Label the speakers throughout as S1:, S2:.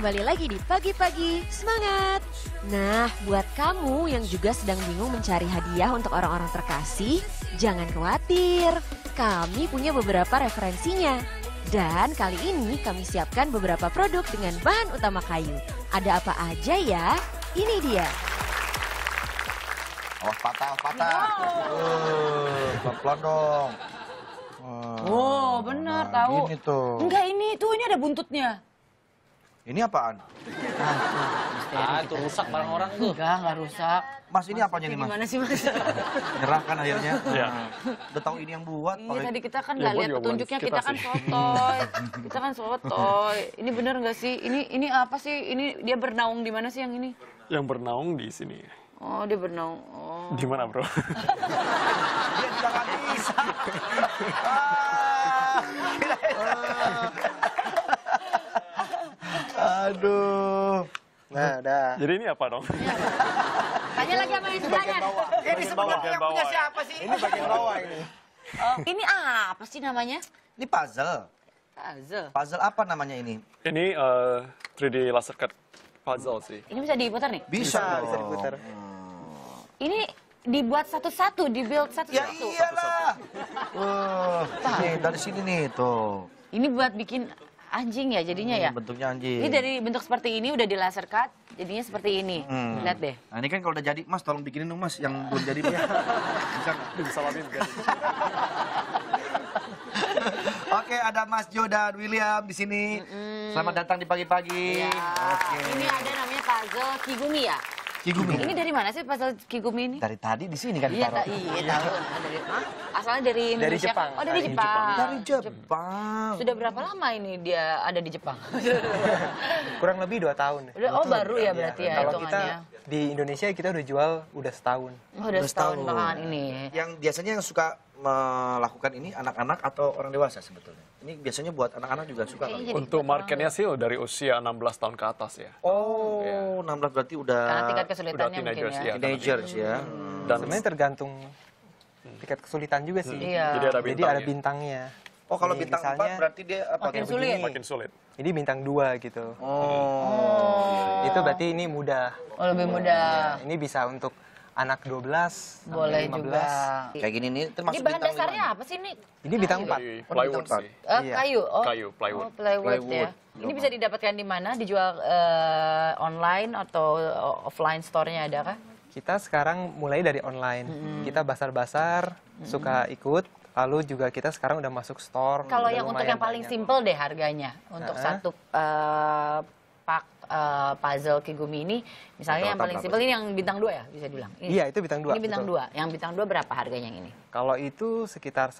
S1: kembali lagi di Pagi-Pagi
S2: Semangat.
S1: Nah, buat kamu yang juga sedang bingung mencari hadiah untuk orang-orang terkasih, jangan khawatir. Kami punya beberapa referensinya. Dan kali ini kami siapkan beberapa produk dengan bahan utama kayu. Ada apa aja ya? Ini dia. Oh,
S3: patah, patah. Oh. pelan dong. Oh, benar
S1: nah, tahu. Ini tuh. Enggak ini tuh ini ada buntutnya.
S3: Ini apaan? Ah, itu rusak barang orang tuh.
S1: Enggak, enggak rusak.
S3: Mas, ini apanya nih, Mas? Gimana sih, Mas? Nyerah kan akhirnya. Iya. Udah tahu ini yang buat. Iya, tadi kita kan iya, nggak lihat
S1: petunjuknya, kita, kan sotoy. kita kan sotoy. Ini benar nggak sih? Ini ini apa sih? Ini dia bernaung di mana sih yang ini?
S2: Yang bernaung di sini.
S1: Oh, dia bernaung.
S2: Oh. Di mana, Bro? dia tidak bisa.
S3: Ah,
S2: Aduh. Nah, dah. Jadi ini apa dong? Iya.
S3: Tanya lagi sama yang sebelahnya.
S1: Ini sebenarnya yang punya
S3: siapa sih? Ini bagian bawah ini. Oh, ini apa sih namanya? Ini puzzle. Puzzle. Puzzle apa namanya ini?
S4: Ini uh, eh, 3D laser cut puzzle sih.
S3: Ini bisa diputar nih? Bisa, bisa, diputar.
S4: Hmm.
S3: Ini
S1: dibuat satu-satu, dibuild satu-satu. Ya iyalah.
S3: uh, nih, dari sini nih tuh.
S1: Ini buat bikin anjing ya jadinya hmm, ya.
S3: Bentuknya anjing. Ini dari
S1: bentuk seperti ini udah di laser cut, jadinya seperti ini. Hmm. Lihat deh.
S3: Nah, ini kan kalau udah jadi, Mas tolong bikinin dong Mas yang belum jadi ya. Bisa disalamin kan. Oke, ada Mas Jo dan William di sini. Mm -hmm. Selamat datang di pagi-pagi. Ya.
S1: Oke. Ini ada namanya puzzle Kigumi ya? Kigumi. Ini dari mana sih pasal Kigumi ini?
S3: Dari tadi di sini kan Iya, iya, iya tahu.
S1: Dari, mana? asalnya dari Indonesia. Dari Jepang. Oh, dari Jepang. Dari Jepang. Sudah berapa lama ini dia ada di Jepang?
S4: Kurang lebih dua tahun. Udah,
S1: oh, baru ya berarti ya, ya Kalau kita
S4: di Indonesia kita udah jual udah setahun.
S1: Oh,
S2: udah, udah setahun, setahun.
S3: ini. Yang biasanya yang suka melakukan ini anak-anak atau orang dewasa sebetulnya? Ini biasanya buat anak-anak juga suka iya, kan? Untuk marketnya
S2: sih oh, dari usia 16 tahun ke atas
S3: ya. Oh, ya. 16 berarti udah Karena tingkat kesulitannya udah teenagers, ya. ya teenagers ya. Hmm.
S4: Dan sebenarnya tergantung tiket kesulitan juga sih. Hmm. Iya. Jadi ada bintangnya. Jadi ada ya. bintangnya.
S3: Oh kalau bintang misalnya, 4 berarti dia apa? Makin ya? sulit. Makin sulit.
S4: Ini bintang 2 gitu. Oh.
S1: oh. Itu
S4: berarti ini mudah. Oh, lebih mudah. Ya, ini bisa untuk anak 12
S3: boleh 15. juga kayak gini nih termasuk ini bahan dasarnya apa sih ini ini bintang empat, iya, iya, oh, plywood sih oh, iya. kayu oh kayu plywood oh, plywood, ya. plywood. ya ini
S1: bisa didapatkan di mana dijual uh, online atau eh, offline store-nya ada kah
S4: kita sekarang mulai dari online hmm. kita basar-basar hmm. suka ikut lalu juga kita sekarang udah masuk store kalau yang untuk yang paling banyak. simple
S1: deh harganya untuk uh satu uh, uh, puzzle Kigumi ini, misalnya yang paling simpel ini yang bintang dua ya bisa dibilang. iya itu bintang dua. Ini bintang dua. Yang bintang dua berapa harganya yang ini?
S4: Kalau itu sekitar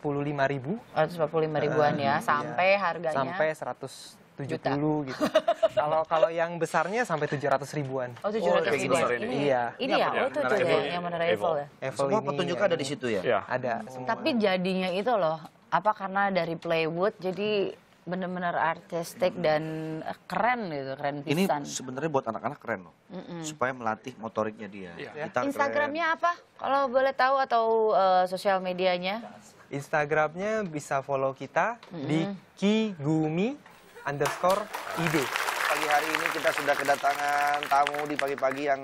S4: puluh lima ribu. 145 ribuan ya, eh, iya. sampai iya. harganya? Sampai 100 tujuh juta. gitu. Kalau kalau yang besarnya sampai tujuh ratus ribuan. Oh, tujuh ratus oh, ribuan. Ini, ini, iya. Ini ya, iya, oh itu
S3: aja ya, yang menara Eiffel ya. Eiffel Semua petunjuknya ya. ada di situ ya? ya. Ada. Hmm. Semua.
S1: Tapi jadinya itu loh, apa karena dari plywood jadi benar-benar artistik dan eh, keren gitu keren pisan. Ini
S3: sebenarnya buat anak-anak keren loh, mm -mm. supaya melatih motoriknya dia. Yeah. Iya. Instagramnya
S1: apa? Kalau boleh tahu atau uh, sosial medianya?
S3: Instagramnya
S4: bisa follow kita mm -hmm. di kigumi underscore ide
S3: Pagi hari ini kita sudah kedatangan tamu di pagi-pagi yang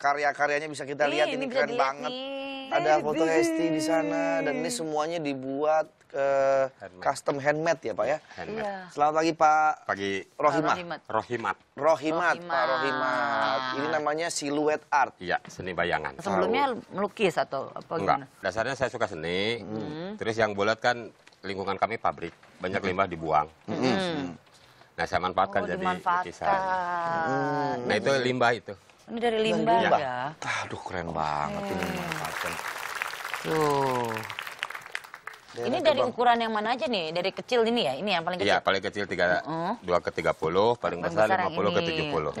S3: karya-karyanya bisa kita lihat ini, ini keren banget. Nih. Ada foto Hesti di sana dan ini semuanya dibuat Eh, handmade. custom handmade ya Pak ya. Handmade. Iya. Selamat pagi Pak.
S5: Pagi. Rohimat. Rohimat. Rohimat. Pak Rohimat. Ini namanya siluet art. Iya, seni bayangan. Sebelumnya
S1: melukis atau apa Enggak. gimana?
S5: Dasarnya saya suka seni. Hmm. Terus yang bulat kan lingkungan kami pabrik, banyak limbah dibuang. Hmm. Hmm. Nah, saya manfaatkan oh, jadi lukisan. Hmm. Nah, itu limbah itu.
S1: Ini dari limbah, limbah. ya.
S5: Aduh, keren banget ini manfaatkan. Tuh. Daerah ini dari Kebang.
S1: ukuran yang mana aja nih? Dari kecil ini ya? Ini yang paling iya, kecil? Iya,
S5: paling kecil tiga, dua ke tiga puluh, paling besar 50 ke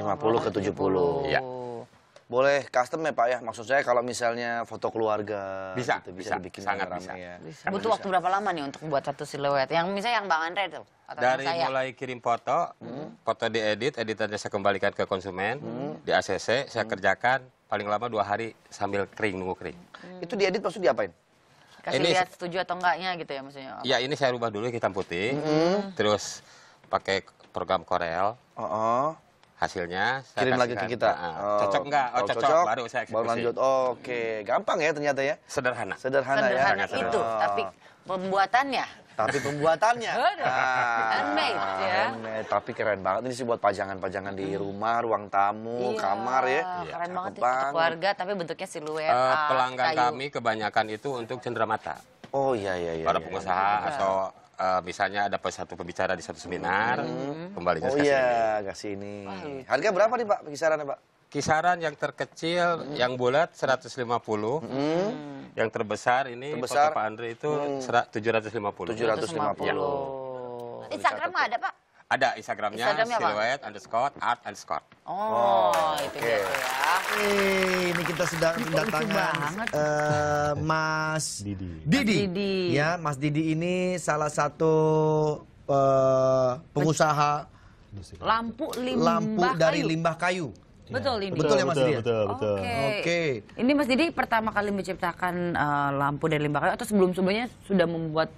S5: 70. 50 Lima ke 70. Iya.
S3: Boleh custom ya Pak ya? Maksud saya kalau misalnya foto keluarga bisa, gitu, bisa, bisa bikin sangat bisa. Ya. bisa. Butuh bisa. waktu berapa lama nih
S1: untuk buat satu siluet? Yang misalnya yang Bang Andre tuh? Atau Dari saya?
S5: mulai kirim foto, hmm. foto diedit, editannya saya kembalikan ke konsumen, hmm. di ACC, saya hmm. kerjakan paling lama dua hari sambil kering, nunggu kering.
S1: Hmm.
S3: Itu diedit
S5: maksudnya diapain? Kasih ini, lihat
S1: setuju atau enggaknya gitu ya maksudnya.
S5: Apa? Ya ini saya rubah dulu hitam putih. Mm -hmm. Terus pakai program Corel. Uh -uh hasilnya saya kirim lagi ke kita. oh, cocok nggak? Oh, cocok, cocok, baru saya eksekusi. Baru lanjut.
S3: Oh, Oke, okay. gampang ya ternyata ya. Sederhana. Sederhana, sederhana ya. Sederhana itu, oh. tapi
S1: pembuatannya.
S3: Tapi pembuatannya.
S1: ah, handmade ya.
S3: Handmade. Tapi keren banget ini sih buat
S5: pajangan-pajangan di hmm. rumah, ruang tamu, iya, kamar ya. Keren
S1: iya, Cakep banget bang. untuk keluarga tapi bentuknya siluet. Uh, pelanggan kayu. kami
S5: kebanyakan itu untuk cendera mata Oh iya iya iya. Para iya. pengusaha iya. atau uh, misalnya ada satu pembicara di satu seminar, hmm. kembali oh, kasih iya, ke sini. Wah. Harga berapa nih Pak kisarannya Pak? Kisaran yang terkecil hmm. yang bulat 150, hmm. yang terbesar ini terbesar. Pak Andre itu hmm. 750. 750. 750. Ya. Instagram nggak ada Pak? Ada Instagramnya, Instagramnya silhouette apa? underscore art underscore. Oh,
S1: oh itu okay. dia
S5: ya.
S3: Hey, ini kita sedang kedatangan uh, Mas Didi. Didi. Didi. Ya, Mas Didi ini salah satu uh, pengusaha
S1: lampu
S2: limbah lampu
S1: dari kayu.
S3: limbah kayu. Iya. Betul ini. Betul, ya Mas Didi. Betul, betul. Oke. Okay. Okay.
S1: Ini Mas Didi pertama kali menciptakan uh, lampu dari limbah kayu atau sebelum-sebelumnya sudah membuat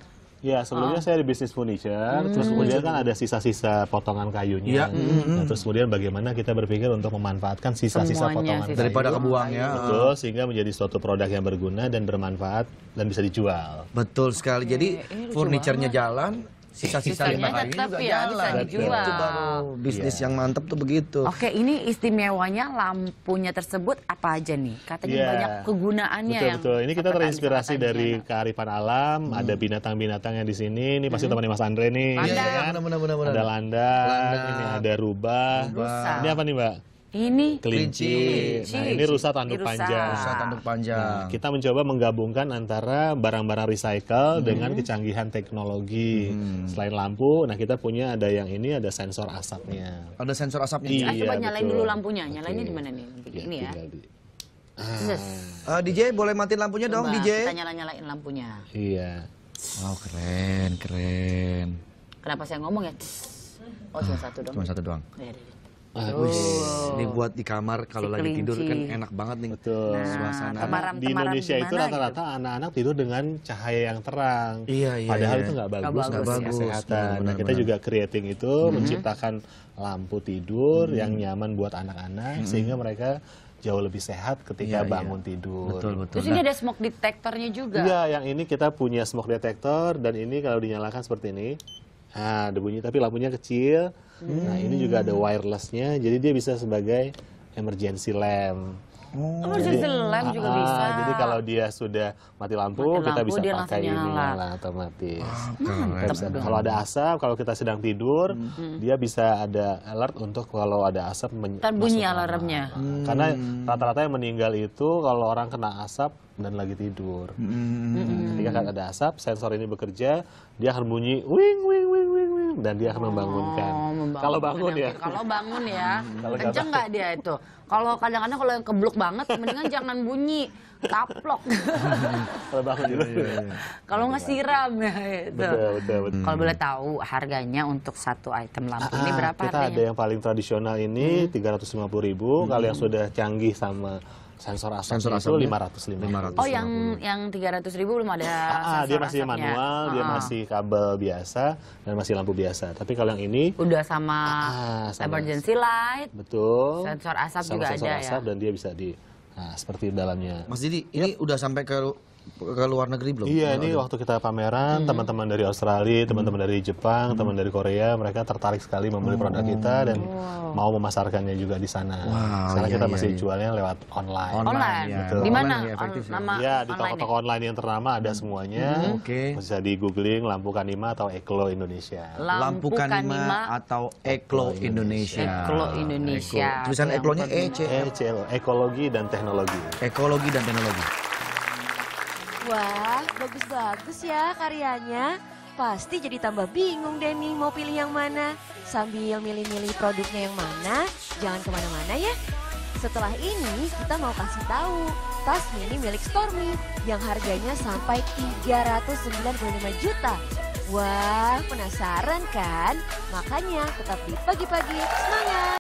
S2: Ya, sebelumnya ah. saya di bisnis furniture, hmm. terus kemudian kan ada sisa-sisa potongan kayunya. Ya. Nah, hmm. Nah, terus kemudian bagaimana kita berpikir untuk memanfaatkan sisa-sisa potongan sisa. daripada kebuang ya. Betul, sehingga menjadi suatu produk yang berguna dan bermanfaat dan bisa dijual. Betul sekali. Jadi ya, eh, ya, eh, furniturnya jalan, sisa-sisa lima kali
S3: tetap juga ya, jalan. Bisa dijual. Itu baru
S2: bisnis yeah. yang mantep tuh begitu. Oke,
S1: ini istimewanya lampunya tersebut apa aja nih? Katanya yeah. banyak kegunaannya. Betul yang betul.
S2: Ini kita terinspirasi dari ya. kearifan alam. Hmm. Ada binatang-binatang yang di sini. Ini pasti hmm. temannya Mas Andre nih. Ada, Ya, kan?
S3: Iya, benar, benar,
S1: benar, ada
S2: landak, landak, ini ada rubah. rubah. Ini apa nih Mbak?
S3: ini
S1: kelinci. Nah, ini rusa tanduk rusa. panjang. Rusa tanduk
S2: panjang. Nah, kita mencoba menggabungkan antara barang-barang recycle hmm. dengan kecanggihan teknologi. Hmm. Selain lampu, nah kita punya ada yang ini ada sensor asapnya. Ada sensor asapnya. Iya, coba nyalain betul. dulu
S1: lampunya. Nyalainnya okay. di mana nih? Iya, ya, ini ya. Di...
S2: Ah. Uh,
S3: eh, DJ boleh matiin lampunya coba, dong, DJ. Kita
S1: nyala-nyalain lampunya.
S3: Iya. Wow, keren, keren.
S1: Kenapa saya ngomong ya? Oh, cuma ah, satu dong. Cuma satu doang. Ya,
S2: ya, ya. Ah, oh. ini buat di kamar kalau si lagi kelinci. tidur kan enak banget nih Betul. Nah, suasana. Temaram, di Indonesia itu rata-rata gitu? anak-anak tidur dengan cahaya yang terang. Iya, iya. Padahal iya. itu nggak bagus, gak bagus kesehatan. Ya, benar, nah, kita benar. juga creating itu mm -hmm. menciptakan lampu tidur -hmm. yang nyaman buat anak-anak -hmm. sehingga mereka jauh lebih sehat ketika ya, bangun ya. tidur. Betul, betul. Terus nah, ini ada
S1: smoke detektornya juga. Iya,
S2: yang ini kita punya smoke detector dan ini kalau dinyalakan seperti ini. Nah, ada bunyi tapi lampunya kecil. Hmm. Nah, ini juga ada wirelessnya, jadi dia bisa sebagai emergency lamp oh, jadi, lem juga ah, bisa. Jadi kalau dia sudah mati lampu, mati lampu kita bisa pakai ini nyala otomatis. Oh, bisa, kalau ada asap, kalau kita sedang tidur, hmm. dia bisa ada alert untuk kalau ada asap Kan
S1: bunyi alarmnya. Hmm. Karena
S2: rata-rata yang meninggal itu kalau orang kena asap dan lagi tidur. Hmm. Ketika ada asap, sensor ini bekerja, dia akan bunyi wing wing wing wing dan dia akan oh, membangunkan. Oh, membangun. Ya. Kalau bangun ya. Hmm, kalau
S1: bangun ya. Kenceng nggak dia itu? Kalau kadang-kadang kalau yang keblok banget, mendingan jangan bunyi. Taplok.
S2: kalau bangun dulu. Iya, iya.
S1: Kalau nggak siram ya itu. Betul, betul, hmm. Kalau boleh hmm. tahu harganya untuk satu item lampu ah, ini berapa kita harganya? Kita
S2: ada yang paling tradisional ini tiga ratus lima puluh ribu. Kalau yang sudah canggih sama Sensor asap sensor itu lima ratus lima. ratus Oh, yang
S1: yang tiga ratus ribu belum ada. Ah, ah dia masih manual, ah. dia ah. masih
S2: kabel biasa dan masih lampu biasa. Tapi kalau yang ini udah sama, ah, ah sama emergency light. Betul. Sensor
S1: asap juga sensor ada ya. asap ya.
S2: Dan dia bisa di Nah, seperti dalamnya. Mas Didi, ini yep. udah sampai ke ke luar negeri belum? Iya, ini waktu kita pameran, hmm. teman-teman dari Australia, hmm. teman-teman dari Jepang, hmm. teman dari Korea, mereka tertarik sekali membeli produk kita dan mau memasarkannya juga di sana. Sekarang iya, kita iya, masih iya. jualnya lewat online. Online, ya. Di mana? Ya, di toko-toko online yang ternama ada semuanya. Oke. Bisa di googling Lampu Kanima atau Eklo Indonesia. Lampu Kanima atau Eklo Indonesia. Eklo Indonesia. Tulisan nya e, e C L. Ekologi dan Teknologi. Ekologi dan Teknologi.
S1: Wah, bagus-bagus ya karyanya. Pasti jadi tambah bingung Denny mau pilih yang mana. Sambil milih-milih produknya yang mana, jangan kemana-mana ya. Setelah ini kita mau kasih tahu tas mini milik Stormy yang harganya sampai 395 juta. Wah, penasaran kan? Makanya tetap di pagi-pagi semangat.